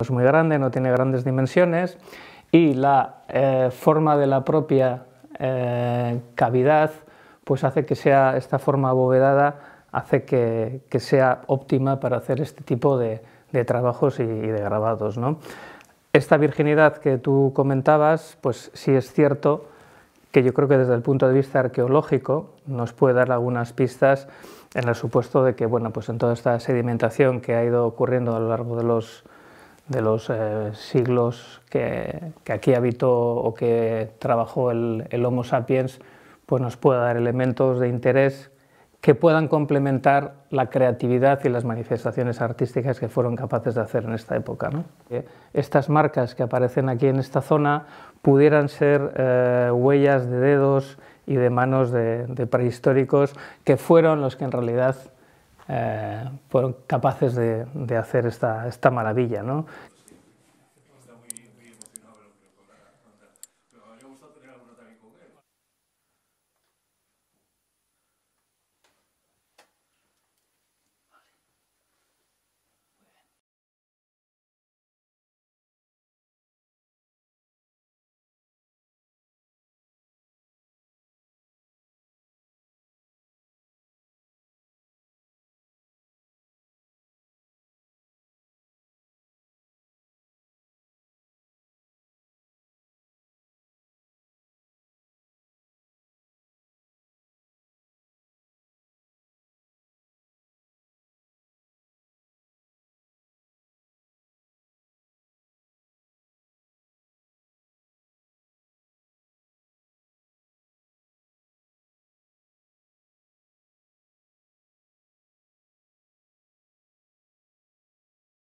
Es muy grande, no tiene grandes dimensiones y la eh, forma de la propia eh, cavidad pues hace que sea esta forma abovedada, hace que, sea óptima para hacer este tipo de, trabajos y, de grabados. Esta virginidad que tú comentabas, pues sí es cierto que yo creo que desde el punto de vista arqueológico nos puede dar algunas pistas en el supuesto de que, bueno, pues en toda esta sedimentación que ha ido ocurriendo a lo largo de los de los eh, siglos que, aquí habitó o que trabajó el, Homo sapiens, pues nos pueda dar elementos de interés que puedan complementar la creatividad y las manifestaciones artísticas que fueron capaces de hacer en esta época. Estas marcas que aparecen aquí en esta zona pudieran ser eh, huellas de dedos y de manos de, de prehistóricos que fueron los que en realidad eh, fueron capaces de, de hacer esta, esta maravilla, ¿no?